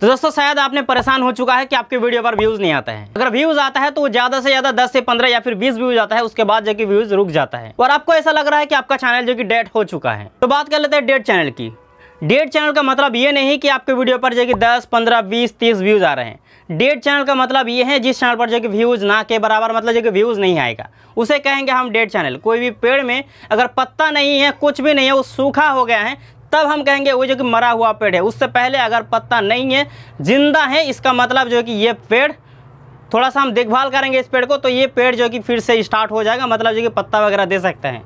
तो दोस्तों शायद आपने परेशान हो चुका है कि आपके वीडियो पर व्यूज़ नहीं आता है अगर व्यूज़ आता है तो ज़्यादा से ज़्यादा 10 से 15 या फिर 20 व्यूज़ आता है उसके बाद जाके व्यूज़ रुक जाता है और आपको ऐसा लग रहा है कि आपका चैनल जो कि डेट हो चुका है तो बात कर लेते हैं डेट चैनल की डेट चैनल का मतलब ये नहीं कि आपके वीडियो पर जो कि दस पंद्रह बीस तीस व्यूज़ आ रहे हैं डेट चैनल का मतलब ये है जिस चैनल पर जो कि व्यूज़ ना के बराबर मतलब जो कि व्यूज़ नहीं आएगा उसे कहेंगे हम डेट चैनल कोई भी पेड़ में अगर पत्ता नहीं है कुछ भी नहीं है वो सूखा हो गया है तब हम कहेंगे वो जो कि मरा हुआ पेड़ है उससे पहले अगर पत्ता नहीं है जिंदा है इसका मतलब जो है कि ये पेड़ थोड़ा सा हम देखभाल करेंगे इस पेड़ को तो ये पेड़ जो कि फिर से स्टार्ट हो जाएगा मतलब जो कि पत्ता वगैरह दे सकते हैं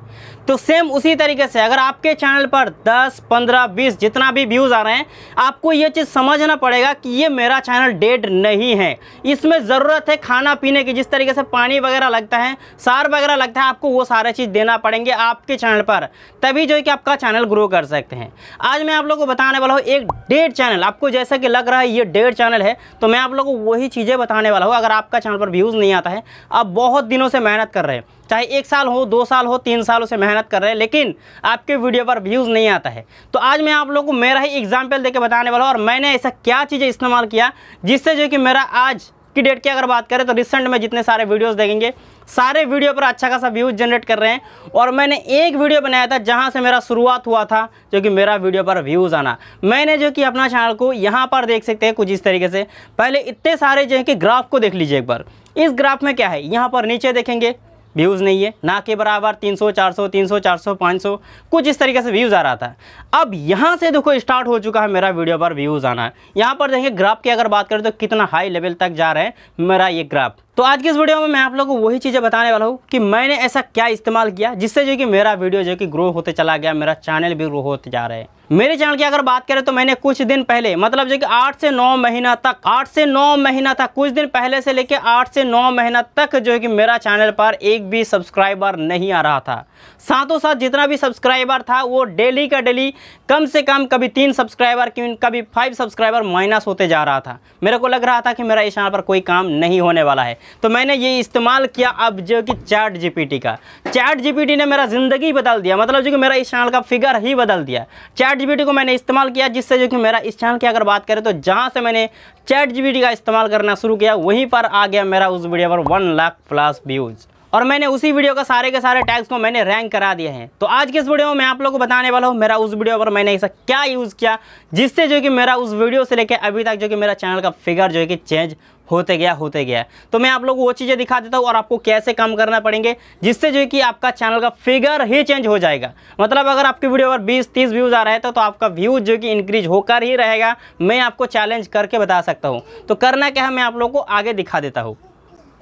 तो सेम उसी तरीके से अगर आपके चैनल पर 10, 15, 20 जितना भी व्यूज़ आ रहे हैं आपको ये चीज़ समझना पड़ेगा कि ये मेरा चैनल डेड नहीं है इसमें ज़रूरत है खाना पीने की जिस तरीके से पानी वगैरह लगता है सार वगैरह लगता है आपको वो सारे चीज़ देना पड़ेंगे आपके चैनल पर तभी जो है कि आपका चैनल ग्रो कर सकते हैं आज मैं आप लोग को बताने वाला हूँ एक डेड चैनल आपको जैसा कि लग रहा है ये डेड चैनल है तो मैं आप लोग को वही चीज़ें बताने वाला हूँ अगर और आपका चैनल पर व्यूज़ नहीं आता है आप बहुत दिनों से मेहनत कर रहे हैं चाहे एक साल हो दो साल हो तीन सालों से मेहनत कर रहे हैं लेकिन आपके वीडियो पर व्यूज़ नहीं आता है तो आज मैं आप लोगों को मेरा ही एग्जाम्पल देकर बताने वाला हूँ और मैंने ऐसा क्या चीज़ें इस्तेमाल किया जिससे जो कि मेरा आज की डेट की अगर बात करें तो रिसेंट में जितने सारे वीडियोस देखेंगे सारे वीडियो पर अच्छा खासा व्यूज़ जनरेट कर रहे हैं और मैंने एक वीडियो बनाया था जहां से मेरा शुरुआत हुआ था जो कि मेरा वीडियो पर व्यूज़ आना मैंने जो कि अपना चैनल को यहां पर देख सकते हैं कुछ इस तरीके से पहले इतने सारे जो है कि ग्राफ को देख लीजिए एक बार इस ग्राफ में क्या है यहाँ पर नीचे देखेंगे व्यूज़ नहीं है ना के बराबर 300 400 300 400 500 कुछ इस तरीके से व्यूज़ आ रहा था अब यहाँ से देखो स्टार्ट हो चुका है मेरा वीडियो पर व्यूज़ आना यहाँ पर देखिए ग्राफ की अगर बात करें तो कितना हाई लेवल तक जा रहे हैं मेरा ये ग्राफ तो आज की इस वीडियो में मैं आप लोगों को वही चीज़ें बताने वाला हूँ कि मैंने ऐसा क्या इस्तेमाल किया जिससे जो कि मेरा वीडियो जो कि ग्रो होते चला गया मेरा चैनल भी ग्रो होते जा रहे हैं मेरे चैनल की अगर बात करें तो मैंने कुछ दिन पहले मतलब जो कि आठ से नौ महीना तक आठ से नौ महीना तक कुछ दिन पहले से लेकर आठ से नौ महीना तक जो है कि मेरा चैनल पर एक भी सब्सक्राइबर नहीं आ रहा था साथों साथ जितना भी सब्सक्राइबर था वो डेली का डेली कम से कम कभी तीन सब्सक्राइबर कभी फाइव सब्सक्राइबर माइनस होते जा रहा था मेरे को लग रहा था कि मेरा इस चैनल पर कोई काम नहीं होने वाला है तो मैंने ये इस्तेमाल किया अब जो कि चैट जीपीटी का चैट जीपीटी ने मेरा ज़िंदगी बदल दिया मतलब जो कि मेरा इस चैनल का फिगर ही बदल दिया चैट जीपीटी को मैंने इस्तेमाल किया जिससे जो कि मेरा इस चैनल की अगर बात करें तो जहाँ से मैंने चैट जी का इस्तेमाल करना शुरू किया वहीं पर आ गया मेरा उस वीडियो पर वन लाख प्लस व्यूज़ और मैंने उसी वीडियो का सारे के सारे टैग्स को मैंने रैंक करा दिए हैं तो आज के इस वीडियो में मैं आप लोगों को बताने वाला हूँ मेरा उस वीडियो पर मैंने ऐसा क्या यूज़ किया जिससे जो कि मेरा उस वीडियो से लेकर अभी तक जो कि मेरा चैनल का फिगर जो है कि चेंज होते गया होते गया तो मैं आप लोग को वो चीज़ें दिखा देता हूँ और आपको कैसे काम करना पड़ेंगे जिससे जो है कि आपका चैनल का फिगर ही चेंज हो जाएगा मतलब अगर आपकी वीडियो पर 20-30 व्यूज़ आ रहे थे तो, तो आपका व्यूज़ जो कि इंक्रीज होकर ही रहेगा मैं आपको चैलेंज करके बता सकता हूँ तो करना क्या है मैं आप लोग को आगे दिखा देता हूँ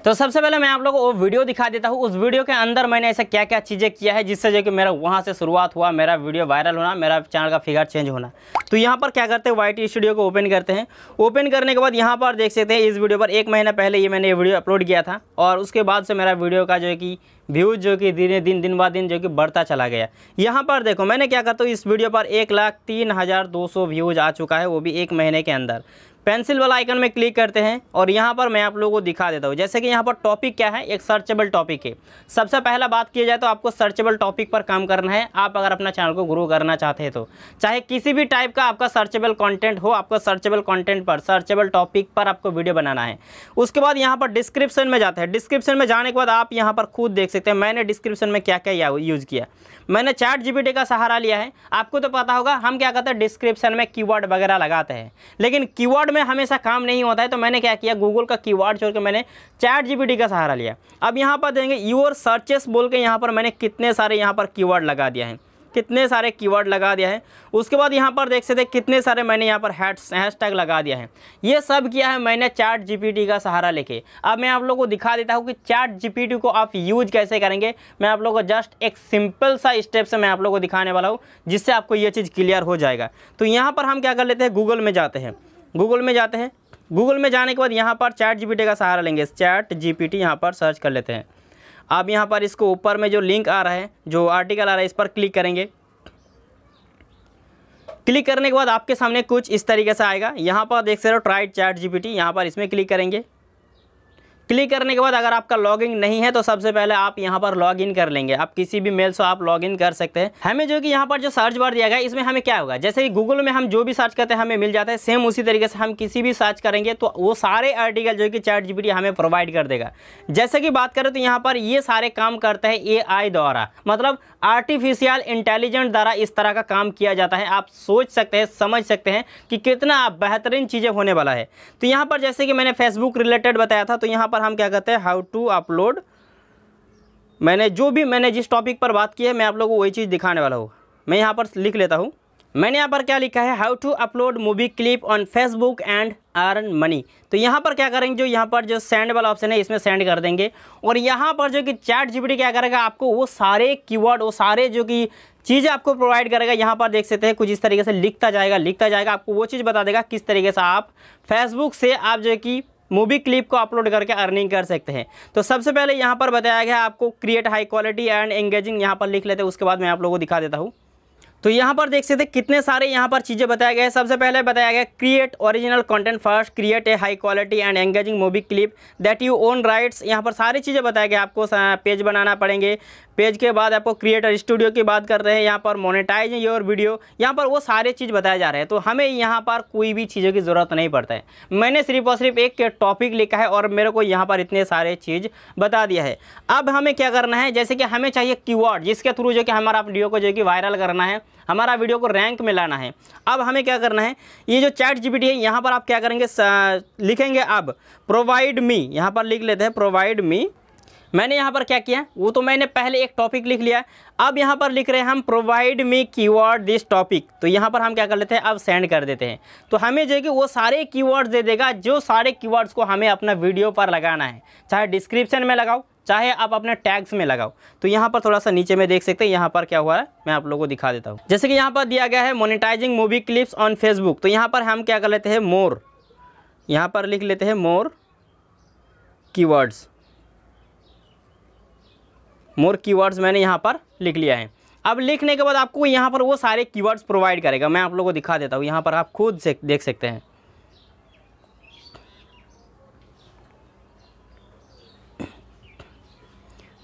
तो सबसे पहले मैं आप लोगों को वो वीडियो दिखा देता हूँ उस वीडियो के अंदर मैंने ऐसा क्या क्या चीज़ें किया है जिससे जो कि मेरा वहाँ से शुरुआत हुआ मेरा वीडियो वायरल होना मेरा चैनल का फिगर चेंज होना तो यहाँ पर क्या करते हैं वाई स्टूडियो को ओपन करते हैं ओपन करने के बाद यहाँ पर देख सकते हैं इस वीडियो पर एक महीना पहले ये मैंने ये वीडियो अपलोड किया था और उसके बाद से मेरा वीडियो का जो है कि व्यूज़ जो कि दिन दिन दिन बाद दिन जो कि बढ़ता चला गया यहाँ पर देखो मैंने क्या करता हूँ इस वीडियो पर एक लाख तीन हज़ार दो सौ व्यूज़ आ चुका है वो भी एक महीने के अंदर पेंसिल वाला आइकन में क्लिक करते हैं और यहाँ पर मैं आप लोगों को दिखा देता हूँ जैसे कि यहाँ पर टॉपिक क्या है एक सर्चेबल टॉपिक है सबसे पहला बात किया जाए तो आपको सर्चेबल टॉपिक पर काम करना है आप अगर अपना चैनल को ग्रो करना चाहते हैं तो चाहे किसी भी टाइप का आपका सर्चेबल कॉन्टेंट हो आपको सर्चेबल कॉन्टेंट पर सर्चेबल टॉपिक पर आपको वीडियो बनाना है उसके बाद यहाँ पर डिस्क्रिप्शन में जाते हैं डिस्क्रिप्शन में जाने के बाद आप यहाँ पर खुद देख सकते हैं मैंने डिस्क्रिप्शन में क्या क्या यूज़ किया मैंने चैट जी का सहारा लिया है आपको तो पता होगा हम क्या कहते हैं डिस्क्रिप्शन में की वगैरह लगाते हैं लेकिन की में में हमेशा काम नहीं होता है तो मैंने क्या किया गूगल का कीवर्ड छोड़ छोड़कर मैंने चैट जीपीटी का सहारा लिया अब यहाँ पर देंगे योर सर्चेस बोल के यहाँ पर मैंने कितने सारे यहाँ पर कीवर्ड लगा दिया है कितने सारे कीवर्ड लगा दिया है उसके बाद यहाँ पर देख सकते कितने सारे मैंने यहाँ पर हैश हैशटैग लगा दिया है ये सब किया है मैंने चैट जीपीटी का सहारा लेके अब मैं आप लोगों को दिखा देता हूँ कि चैट जीपीटी को आप यूज कैसे करेंगे मैं आप लोगों को जस्ट एक सिंपल सा स्टेप से मैं आप लोग को दिखाने वाला हूँ जिससे आपको ये चीज़ क्लियर हो जाएगा तो यहाँ पर हम क्या कर लेते हैं गूगल में जाते हैं गूगल में जाते हैं गूगल में जाने के बाद यहाँ पर चैट जीपीटी का सहारा लेंगे चैट जीपीटी यहाँ पर सर्च कर लेते हैं आप यहाँ पर इसको ऊपर में जो लिंक आ रहा है जो आर्टिकल आ रहा है इस पर क्लिक करेंगे क्लिक करने के बाद आपके सामने कुछ इस तरीके से आएगा यहाँ पर देख सकते हो ट्राइड चैट जीपीटी यहाँ पर इसमें क्लिक करेंगे क्लिक करने के बाद अगर आपका लॉगिन नहीं है तो सबसे पहले आप यहाँ पर लॉगिन कर लेंगे आप किसी भी मेल से आप लॉगिन कर सकते हैं हमें जो कि यहाँ पर जो सर्च बार दिया गया इसमें हमें क्या होगा जैसे कि गूगल में हम जो भी सर्च करते हैं हमें मिल जाता है सेम उसी तरीके से हम किसी भी सर्च करेंगे तो वो सारे आर्टिकल जो कि चैट जीपीटी हमें प्रोवाइड कर देगा जैसे कि बात करें तो यहाँ पर ये सारे काम करते हैं ए द्वारा मतलब आर्टिफिशियल इंटेलिजेंट द्वारा इस तरह का काम किया जाता है आप सोच सकते हैं समझ सकते हैं कि कितना बेहतरीन चीज़ें होने वाला है तो यहाँ पर जैसे कि मैंने फेसबुक रिलेटेड बताया था तो यहाँ पर पर हम क्या कहते हैं हाउ टू अपलोड मैंने जो भी मैंने जिस टॉपिक पर बात की है मैं आप लोगों को वही चीज़ दिखाने वाला हूँ मैं यहाँ पर लिख लेता हूँ मैंने यहाँ पर क्या लिखा है how to upload movie clip on Facebook and earn money तो यहाँ पर क्या करेंगे जो यहाँ पर जो सेंड वाला ऑप्शन है इसमें सेंड कर देंगे और यहाँ पर जो कि चैट जीपीटी क्या करेगा आपको वो सारे कीवर्ड वो सारे जो कि चीज़ें आपको प्रोवाइड करेगा यहाँ पर देख सकते हैं कुछ इस तरीके से लिखता जाएगा लिखता जाएगा आपको वो चीज़ बता देगा किस तरीके से आप फेसबुक से आप जो कि मूवी क्लिप को अपलोड करके अर्निंग कर सकते हैं तो सबसे पहले यहाँ पर बताया गया आपको create high quality and engaging यहाँ पर लिख लेते हैं उसके बाद मैं आप लोगों को दिखा देता हूँ तो यहाँ पर देख सकते कितने सारे यहाँ पर चीज़ें बताया गया है सबसे पहले बताया गया create original content first create a high quality and engaging movie clip that you own rights यहाँ पर सारी चीज़ें बताया गया आपको पेज बनाना पड़ेंगे पेज के बाद आपको क्रिएटर स्टूडियो की बात कर रहे हैं यहाँ पर मोनिटाइज योर वीडियो यहाँ पर वो सारे चीज़ बताए जा रहे हैं तो हमें यहाँ पर कोई भी चीज़ों की ज़रूरत नहीं पड़ता है मैंने सिर्फ और सिर्फ एक टॉपिक लिखा है और मेरे को यहाँ पर इतने सारे चीज़ बता दिया है अब हमें क्या करना है जैसे कि हमें चाहिए कीवर्ड जिसके थ्रू जो कि हमारा वीडियो को जो कि वायरल करना है हमारा वीडियो को रैंक में लाना है अब हमें क्या करना है ये जो चैट जीपीटी है यहाँ पर आप क्या करेंगे लिखेंगे अब प्रोवाइड मी यहाँ पर लिख लेते हैं प्रोवाइड मी मैंने यहाँ पर क्या किया वो तो मैंने पहले एक टॉपिक लिख लिया अब यहाँ पर लिख रहे हैं हम provide me keyword this topic तो यहाँ पर हम क्या कर लेते हैं अब सेंड कर देते हैं तो हमें जो है कि वो सारे कीवर्ड्स दे देगा जो सारे कीवर्ड्स को हमें अपना वीडियो पर लगाना है चाहे डिस्क्रिप्शन में लगाओ चाहे आप अपने टैग्स में लगाओ तो यहाँ पर थोड़ा सा नीचे में देख सकते हैं यहाँ पर क्या हुआ है मैं आप लोगों को दिखा देता हूँ जैसे कि यहाँ पर दिया गया है monetizing movie clips on Facebook तो यहाँ पर हम क्या कर लेते हैं मोर यहाँ पर लिख लेते हैं मोर कीवर्ड्स मोर कीवर्ड्स मैंने यहाँ पर लिख लिया है अब लिखने के बाद आपको यहाँ पर वो सारे कीवर्ड्स प्रोवाइड करेगा मैं आप लोगों को दिखा देता हूँ यहाँ पर आप खुद से देख सकते हैं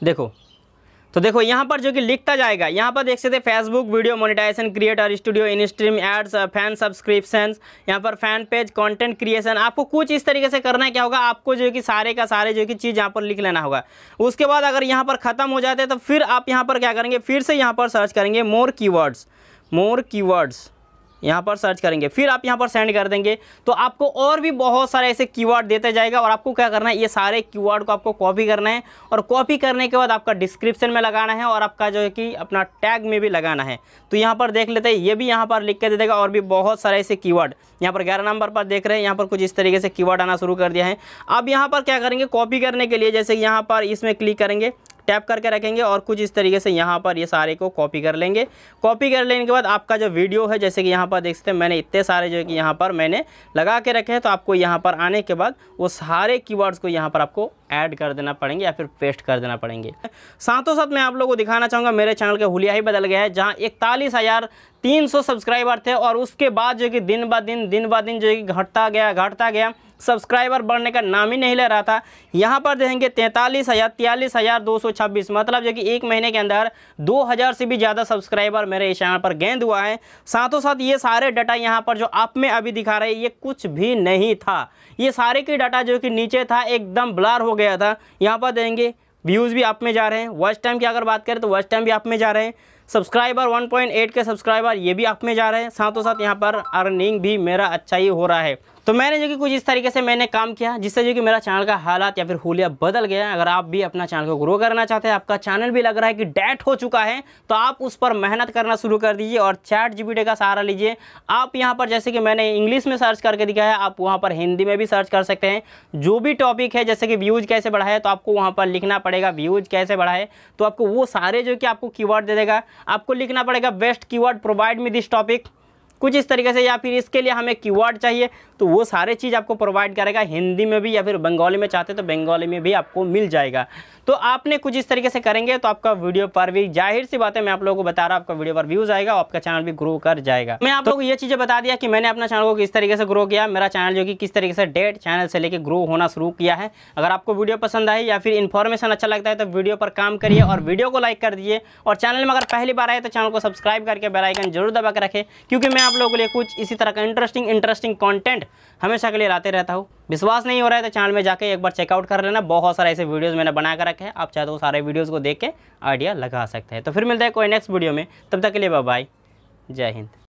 देखो तो देखो यहाँ पर जो कि लिखता जाएगा यहाँ पर देख सकते Facebook video monetization creator studio in stream ads fan subscription यहाँ पर फैन पेज कंटेंट क्रिएशन आपको कुछ इस तरीके से करना है क्या होगा आपको जो कि सारे का सारे जो कि चीज़ यहाँ पर लिख लेना होगा उसके बाद अगर यहाँ पर ख़त्म हो जाते तो फिर आप यहाँ पर क्या करेंगे फिर से यहाँ पर सर्च करेंगे मोर की मोर कीवर्ड्स यहाँ पर सर्च करेंगे फिर आप यहाँ पर सेंड कर देंगे तो आपको और भी बहुत सारे ऐसे कीवर्ड देते जाएगा और आपको क्या करना है ये सारे कीवर्ड को आपको कॉपी करना है और कॉपी करने के बाद आपका डिस्क्रिप्शन में लगाना है और आपका जो है कि अपना टैग में भी लगाना है तो यहाँ पर देख लेते हैं ये भी यहाँ पर लिख के दे देगा और भी बहुत सारे ऐसे कीवर्ड यहाँ पर ग्यारह नंबर पर देख रहे हैं यहाँ पर कुछ इस तरीके से कीवर्ड आना शुरू कर दिया है अब यहाँ पर क्या करेंगे कॉपी करने के लिए जैसे यहाँ पर इसमें क्लिक करेंगे टैप करके रखेंगे और कुछ इस तरीके से यहाँ पर ये सारे को कॉपी कर लेंगे कॉपी कर लेने के बाद आपका जो वीडियो है जैसे कि यहाँ पर देख सकते हैं मैंने इतने सारे जो है कि यहाँ पर मैंने लगा के रखे हैं तो आपको यहाँ पर आने के बाद वो सारे कीवर्ड्स को यहाँ पर आपको ऐड कर देना पड़ेंगे या फिर पेस्ट कर देना पड़ेंगे साथों साथ मैं आप लोगों को दिखाना चाहूँगा मेरे चैनल का हुलिया ही बदल गया है जहाँ इकतालीस हज़ार तीन सौ सब्सक्राइबर थे और उसके बाद जो कि दिन ब दिन दिन ब दिन जो है कि घटता गया घटता गया सब्सक्राइबर बढ़ने का नाम ही नहीं ले रहा था यहाँ पर देखेंगे तैंतालीस हज़ार तियालीस हज़ार दो सौ छब्बीस मतलब जो कि एक महीने के अंदर दो हज़ार से भी ज़्यादा सब्सक्राइबर मेरे इस चैनल पर गेंद हुआ है साथों साथ ये सारे डाटा यहाँ पर जो आप में अभी दिखा रहे ये कुछ भी नहीं था ये सारे की डाटा जो कि नीचे था एकदम ब्लार हो गया था यहाँ पर देंगे व्यूज़ भी आप में जा रहे हैं वर्स्ट टाइम की अगर बात करें तो वर्स्ट टाइम भी आप में जा रहे हैं सब्सक्राइबर 1.8 के सब्सक्राइबर ये भी आप में जा रहे हैं साथों साथ यहाँ पर अर्निंग भी मेरा अच्छा ही हो रहा है तो मैंने जो कि कुछ इस तरीके से मैंने काम किया जिससे जो कि मेरा चैनल का हालात या फिर होलिया बदल गया अगर आप भी अपना चैनल को ग्रो करना चाहते हैं आपका चैनल भी लग रहा है कि डेट हो चुका है तो आप उस पर मेहनत करना शुरू कर दीजिए और चैट जी का सहारा लीजिए आप यहाँ पर जैसे कि मैंने इंग्लिश में सर्च करके दिखाया है आप वहाँ पर हिंदी में भी सर्च कर सकते हैं जो भी टॉपिक है जैसे कि व्यूज़ कैसे बढ़ाए तो आपको वहाँ पर लिखना पड़ेगा व्यूज़ कैसे बढ़ाए तो आपको वो सारे जो कि आपको कीवर्ड दे देगा आपको लिखना पड़ेगा बेस्ट की प्रोवाइड मी दिस टॉपिक कुछ इस तरीके से या फिर इसके लिए हमें कीवर्ड चाहिए तो वो सारे चीज़ आपको प्रोवाइड करेगा हिंदी में भी या फिर बंगाली में चाहते तो बंगाली में भी आपको मिल जाएगा तो आपने कुछ इस तरीके से करेंगे तो आपका वीडियो पर भी जाहिर सी बात है मैं आप लोगों को बता रहा हूँ आपका वीडियो पर व्यूज़ आएगा और आपका चैनल भी ग्रो कर जाएगा मैं आप तो लोगों को ये चीज़ें बता दिया कि मैंने अपना चैनल को किस तरीके से ग्रो किया मेरा चैनल जो कि किस तरीके से डेट चैनल से लेकर ग्रो होना शुरू किया है अगर आपको वीडियो पसंद आए या फिर इन्फॉर्मेशन अच्छा लगता है तो वीडियो पर काम करिए और वीडियो को लाइक कर दिए और चैनल में अगर पहली बार आए तो चैनल को सब्सक्राइब करके बेलाइकन जरूर दबा के रखें क्योंकि मैं आप लोगों के लिए कुछ इसी तरह का इंटरेस्टिंग इंटरेस्टिंग कंटेंट हमेशा के लिए लाते रहता हूँ विश्वास नहीं हो रहा है तो चैनल में जाके एक बार चेकआउट कर लेना बहुत सारे ऐसे वीडियोस मैंने बना कर रखे हैं आप चाहे तो सारे वीडियोज को देख के आइडिया लगा सकते हैं तो फिर मिलते हैं कोई नेक्स्ट वीडियो में तब तक के लिए बाय जय हिंद